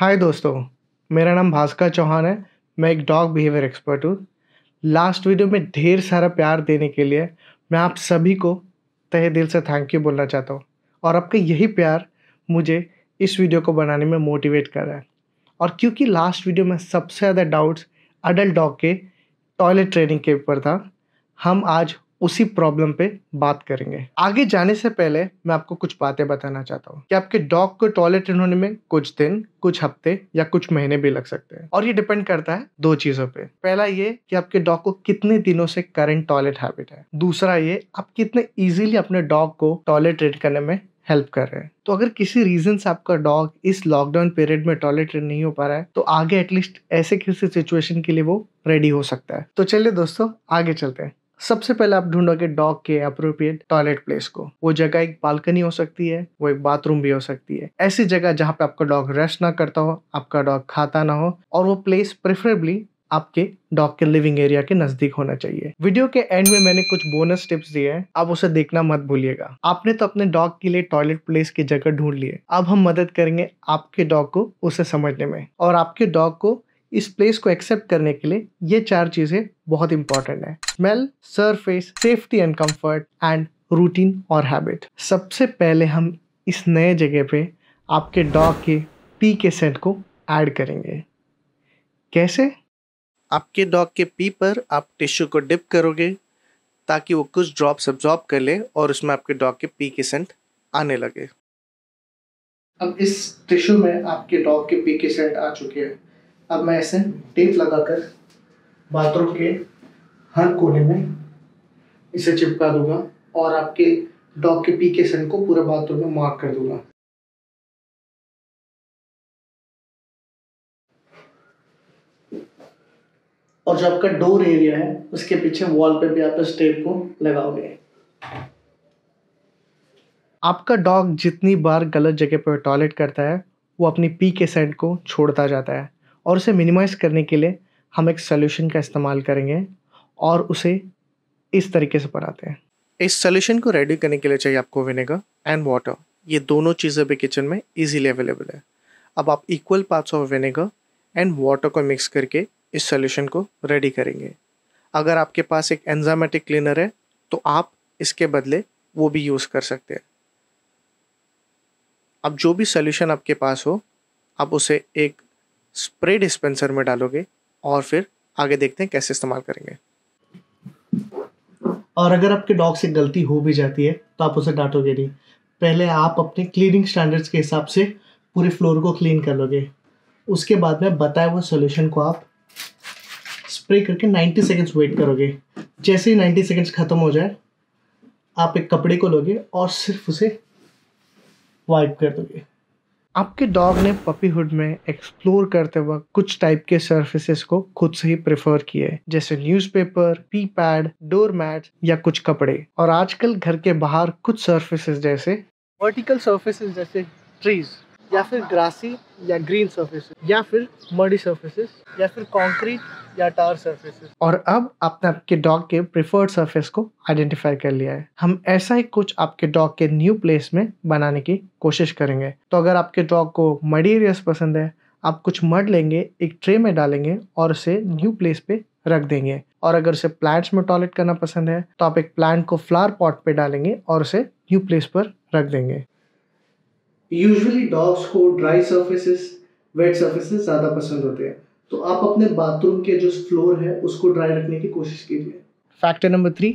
हाय दोस्तों मेरा नाम भास्कर चौहान है मैं एक डॉग बिहेवियर एक्सपर्ट हूँ लास्ट वीडियो में ढेर सारा प्यार देने के लिए मैं आप सभी को तहे दिल से थैंक यू बोलना चाहता हूँ और आपका यही प्यार मुझे इस वीडियो को बनाने में मोटिवेट कर रहा है और क्योंकि लास्ट वीडियो में सबसे ज़्यादा डाउट्स अडल्ट डॉग के टॉयलेट ट्रेनिंग के ऊपर था हम आज उसी प्रॉब्लम पे बात करेंगे आगे जाने से पहले मैं आपको कुछ बातें बताना चाहता हूँ कि आपके डॉग को रेन होने में कुछ दिन कुछ हफ्ते या कुछ महीने भी लग सकते हैं और ये डिपेंड करता है दो चीज़ों पे पहला ये कि आपके डॉग को कितने दिनों से करंट टॉयलेट हैबिट है दूसरा ये आप कितने इजीली अपने डॉग को टॉयलेट रेड करने में हेल्प कर रहे हैं तो अगर किसी रीजन से आपका डॉग इस लॉकडाउन पीरियड में टॉयलेट नहीं हो पा रहा है तो आगे एटलीस्ट ऐसे किसी सिचुएशन के लिए वो रेडी हो सकता है तो चलिए दोस्तों आगे चलते हैं सबसे पहले आप ढूंढोगे डॉग के अप्रोप्रिएट टॉयलेट प्लेस को वो जगह एक बालकनी हो सकती है वो एक बाथरूम भी हो सकती है ऐसी जगह जहाँ पे आपका डॉग रेस्ट ना करता हो आपका डॉग खाता ना हो और वो प्लेस प्रेफरेबली आपके डॉग के लिविंग एरिया के नजदीक होना चाहिए वीडियो के एंड में मैंने कुछ बोनस टिप्स दिए हैं आप उसे देखना मत भूलिएगा आपने तो अपने डॉग के लिए टॉयलेट प्लेस की जगह ढूंढ ली है अब हम मदद करेंगे आपके डॉग को उसे समझने में और आपके डॉग को इस प्लेस को एक्सेप्ट करने के लिए ये चार चीज़ें बहुत इंपॉर्टेंट है smell surface safety and comfort and routine और हैबिट सबसे पहले हम इस नए जगह पे आपके डॉग के पी के सेट को ऐड करेंगे कैसे आपके डॉग के पी पर आप टिश्यू को डिप करोगे ताकि वो कुछ ड्रॉप्स एब्जॉर्ब कर ले और उसमें आपके डॉग के पी के सेंट आने लगे अब इस टिश्यू में आपके डॉग के पी के सेंट आ चुके हैं अब मैं ऐसे टेप लगाकर बाथरूम के हर कोने में इसे चिपका दूंगा और आपके डॉग के पी के सन को पूरा बाथरूम में मार्क कर दूंगा और जो आपका डोर एरिया है उसके पीछे वॉल पे भी आप इस टेप को लगाओगे आपका डॉग जितनी बार गलत जगह पर टॉयलेट करता है वो अपनी पी के सेंट को छोड़ता जाता है और उसे मिनिमाइज़ करने के लिए हम एक सोल्यूशन का इस्तेमाल करेंगे और उसे इस तरीके से बनाते हैं इस सोल्यूशन को रेडी करने के लिए चाहिए आपको विनेगर एंड वाटर ये दोनों चीज़ें भी किचन में इजीली अवेलेबल है अब आप equal parts of vinegar and water को मिक्स करके इस सोल्यूशन को रेडी करेंगे अगर आपके पास एक एंजामेटिक क्लीनर है तो आप इसके बदले वो भी यूज़ कर सकते हैं अब जो भी सोल्यूशन आपके पास हो आप उसे एक स्प्रे डिस्पेंसर में डालोगे और फिर आगे देखते हैं कैसे इस्तेमाल करेंगे और अगर आपके डॉग से गलती हो भी जाती है तो आप उसे डांटोगे नहीं पहले आप अपने क्लीनिंग स्टैंडर्ड्स के हिसाब से पूरे फ्लोर को क्लीन कर लोगे उसके बाद में बताए हुए सोल्यूशन को आप स्प्रे करके 90 सेकेंड्स वेट करोगे जैसे ही 90 सेकेंड्स ख़त्म हो जाए आप एक कपड़े को लोगे और सिर्फ उसे वाइप कर दोगे आपके डॉग ने पपीहुड में एक्सप्लोर करते वक्त कुछ टाइप के सर्फिस को खुद से ही प्रेफर किए जैसे newspaper, pee pad door mat या कुछ कपड़े और आजकल घर के बाहर कुछ सर्फिस जैसे वर्टिकल सर्फिस जैसे ट्रीज या फिर ग्रासी या ग्रीन सर्फेस या फिर मडी सर्फेसिस या फिर कॉन्क्रीट या टार सर्फेसिस और अब आपने आपके डॉग के प्रिफर्ड सर्फेस को आइडेंटिफाई कर लिया है हम ऐसा ही कुछ आपके डॉग के न्यू प्लेस में बनाने की कोशिश करेंगे तो अगर आपके डॉग को मडी एरियाज पसंद है आप कुछ मड लेंगे एक ट्रे में डालेंगे और उसे न्यू प्लेस पे रख देंगे और अगर उसे प्लांट्स में टॉयलेट करना पसंद है तो आप एक प्लांट को फ्लावर पॉट पे डालेंगे और उसे न्यू प्लेस पर रख देंगे यूजली डॉग्स को ड्राई सर्फेसिस वेट सर्फेसिस ज़्यादा पसंद होते हैं तो आप अपने बाथरूम के जो फ्लोर है उसको ड्राई रखने की कोशिश कीजिए factor number three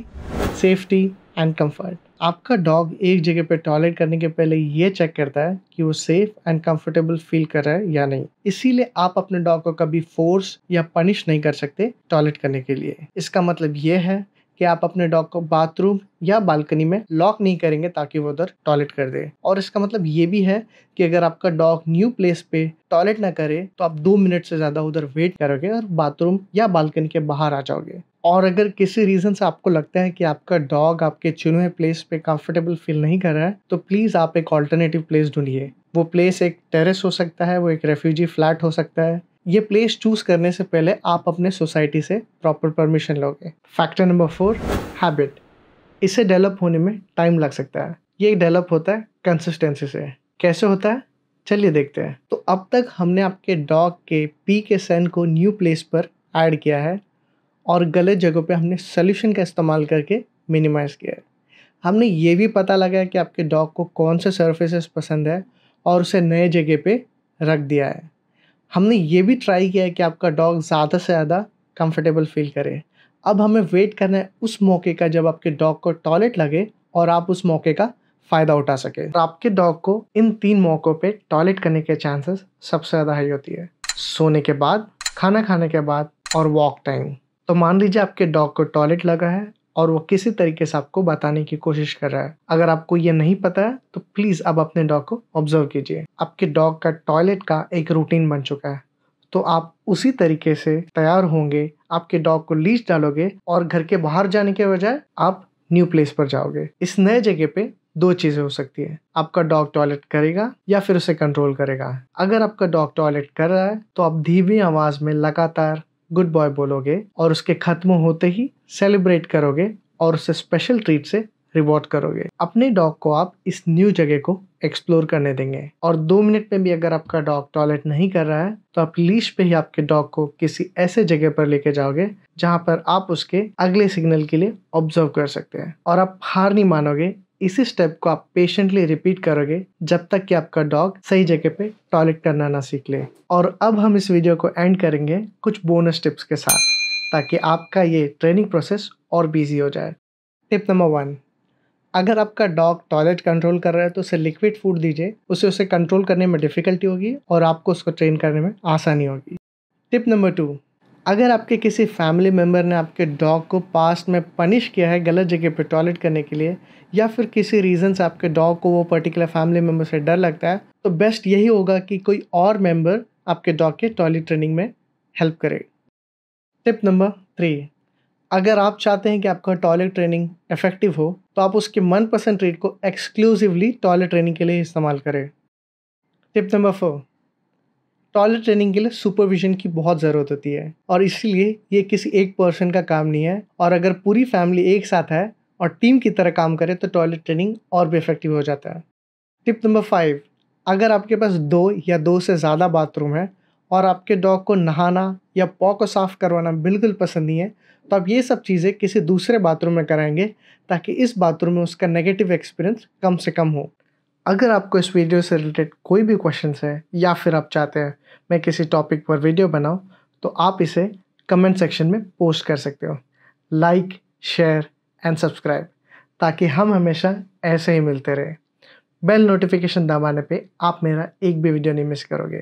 safety and comfort आपका डॉग एक जगह पे टॉयलेट करने के पहले ये चेक करता है कि वो सेफ एंड कंफर्टेबल फील कर रहा है या नहीं इसीलिए आप अपने डॉग को कभी फोर्स या पनिश नहीं कर सकते टॉयलेट करने के लिए इसका मतलब ये है कि आप अपने डॉग को बाथरूम या बालकनी में लॉक नहीं करेंगे ताकि वो उधर टॉयलेट कर दे और इसका मतलब ये भी है कि अगर आपका डॉग न्यू प्लेस पे टॉयलेट ना करे तो आप दो मिनट से ज़्यादा उधर वेट करोगे और बाथरूम या बालकनी के बाहर आ जाओगे और अगर किसी रीज़न से आपको लगता है कि आपका डॉग आपके चुने हुए प्लेस पे कंफर्टेबल फील नहीं कर रहा है तो प्लीज़ आप एक ऑल्टरनेटिव प्लेस ढूंढिए वो प्लेस एक टेरेस हो सकता है वो एक रेफ्यूजी फ्लैट हो सकता है ये प्लेस चूज़ करने से पहले आप अपने सोसाइटी से प्रॉपर परमिशन लोगे फैक्टर नंबर फोर हैबिट इसे डेवलप होने में टाइम लग सकता है ये डेवलप होता है कंसिस्टेंसी से कैसे होता है चलिए देखते हैं तो अब तक हमने आपके डॉग के पी के सन को न्यू प्लेस पर ऐड किया है और गलत जगहों पे हमने सोल्यूशन का इस्तेमाल करके मिनिमाइज़ किया है हमने ये भी पता लगाया कि आपके डॉग को कौन से सर्विसेज पसंद है और उसे नए जगह पे रख दिया है हमने ये भी ट्राई किया है कि आपका डॉग ज़्यादा से ज़्यादा कंफर्टेबल फील करे अब हमें वेट करना है उस मौके का जब आपके डॉग को टॉयलेट लगे और आप उस मौके का फ़ायदा उठा सके तो आपके डॉग को इन तीन मौक़ों पे टॉयलेट करने के चांसेस सबसे ज़्यादा हाई होती है सोने के बाद खाना खाने के बाद और वॉक टाइम तो मान लीजिए आपके डॉग को टॉयलेट लगा है और वो किसी तरीके से आपको बताने की कोशिश कर रहा है अगर आपको ये नहीं पता है तो प्लीज़ आप अपने डॉग को ऑब्जर्व कीजिए आपके डॉग का टॉयलेट का एक रूटीन बन चुका है तो आप उसी तरीके से तैयार होंगे आपके डॉग को लीच डालोगे और घर के बाहर जाने के बजाय आप न्यू प्लेस पर जाओगे इस नए जगह पे दो चीज़ें हो सकती है आपका डॉग टॉयलेट करेगा या फिर उसे कंट्रोल करेगा अगर आपका डॉग टॉयलेट कर रहा है तो आप धीमी आवाज़ में लगातार गुड बॉय बोलोगे और उसके खत्म होते ही सेलिब्रेट करोगे और उसे स्पेशल ट्रीट से रिवॉर्ड करोगे अपने डॉग को आप इस न्यू जगह को एक्सप्लोर करने देंगे और दो मिनट में भी अगर आपका डॉग टॉयलेट नहीं कर रहा है तो आप लीश पे ही आपके डॉग को किसी ऐसे जगह पर लेके जाओगे जहाँ पर आप उसके अगले सिग्नल के लिए ऑब्जर्व कर सकते हैं और आप हार नहीं मानोगे इसी स्टेप को आप पेशेंटली रिपीट करोगे जब तक कि आपका डॉग सही जगह पे टॉयलेट करना ना सीख ले और अब हम इस वीडियो को एंड करेंगे कुछ बोनस टिप्स के साथ ताकि आपका ये ट्रेनिंग प्रोसेस और बिजी हो जाए टिप नंबर वन अगर आपका डॉग टॉयलेट कंट्रोल कर रहा है तो उसे लिक्विड फूड दीजिए उसे उसे कंट्रोल करने में डिफ़िकल्टी होगी और आपको उसको ट्रेन करने में आसानी होगी टिप नंबर टू अगर आपके किसी फैमिली मेम्बर ने आपके डॉग को पास्ट में पनिश किया है गलत जगह पर टॉयलेट करने के लिए या फिर किसी रीज़न से आपके डॉग को वो पर्टिकुलर फैमिली मेम्बर से डर लगता है तो बेस्ट यही होगा कि कोई और मेम्बर आपके डॉग के टॉयलेट ट्रेनिंग में हेल्प करे टिप नंबर थ्री अगर आप चाहते हैं कि आपका टॉयलेट ट्रेनिंग इफेक्टिव हो तो आप उसके मनपसंद ट्रीट को एक्सक्लूसिवली टॉयलेट ट्रेनिंग के लिए इस्तेमाल करें tip number four toilet training के लिए सुपरविजन की बहुत ज़रूरत होती है और इसीलिए ये किसी एक पर्सन का काम नहीं है और अगर पूरी फैमिली एक साथ है और टीम की तरह काम करे तो टॉयलेट ट्रेनिंग और भी इफेक्टिव हो जाता है टिप नंबर फाइव अगर आपके पास दो या दो से ज़्यादा बाथरूम है और आपके डॉग को नहाना या पॉ को साफ़ करवाना बिल्कुल पसंद नहीं है तो आप ये सब चीज़ें किसी दूसरे बाथरूम में कराएंगे ताकि इस बाथरूम में उसका नेगेटिव एक्सपीरियंस कम से कम हो अगर आपको इस वीडियो से रिलेटेड कोई भी क्वेश्चन है या फिर आप चाहते हैं मैं किसी टॉपिक पर वीडियो बनाऊँ तो आप इसे कमेंट सेक्शन में पोस्ट कर सकते हो लाइक शेयर एंड सब्सक्राइब ताकि हम हमेशा ऐसे ही मिलते रहे बेल नोटिफिकेशन दबाने पे आप मेरा एक भी वीडियो नहीं मिस करोगे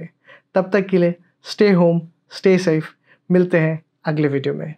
तब तक के लिए स्टे होम स्टे सेफ मिलते हैं अगले वीडियो में